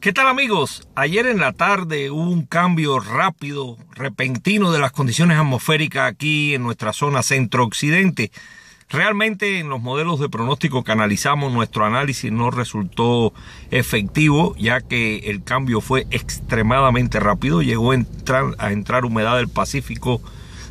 ¿Qué tal amigos? Ayer en la tarde hubo un cambio rápido, repentino de las condiciones atmosféricas aquí en nuestra zona centro-occidente. Realmente en los modelos de pronóstico que analizamos nuestro análisis no resultó efectivo ya que el cambio fue extremadamente rápido, llegó a entrar, a entrar humedad del Pacífico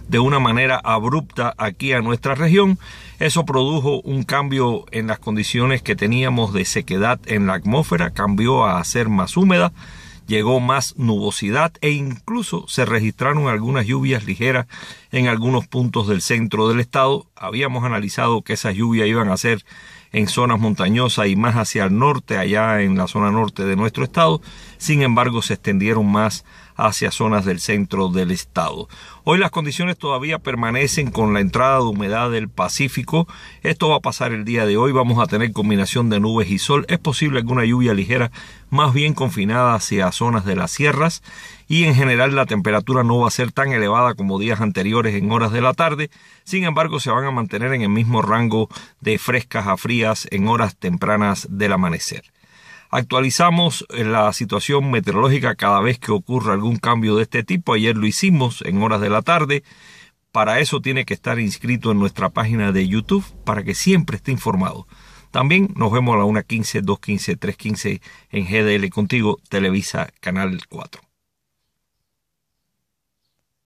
de una manera abrupta aquí a nuestra región. Eso produjo un cambio en las condiciones que teníamos de sequedad en la atmósfera, cambió a ser más húmeda, llegó más nubosidad e incluso se registraron algunas lluvias ligeras en algunos puntos del centro del estado. Habíamos analizado que esas lluvias iban a ser en zonas montañosas y más hacia el norte, allá en la zona norte de nuestro estado. Sin embargo, se extendieron más hacia zonas del centro del estado. Hoy las condiciones todavía permanecen con la entrada de humedad del Pacífico. Esto va a pasar el día de hoy. Vamos a tener combinación de nubes y sol. Es posible alguna lluvia ligera, más bien confinada hacia zonas de las sierras. Y en general la temperatura no va a ser tan elevada como días anteriores en horas de la tarde. Sin embargo, se van a mantener en el mismo rango de frescas a frías en horas tempranas del amanecer. Actualizamos eh, la situación meteorológica cada vez que ocurra algún cambio de este tipo. Ayer lo hicimos en horas de la tarde. Para eso tiene que estar inscrito en nuestra página de YouTube para que siempre esté informado. También nos vemos a la 1.15, 2.15, 3.15 en GDL contigo, Televisa Canal 4.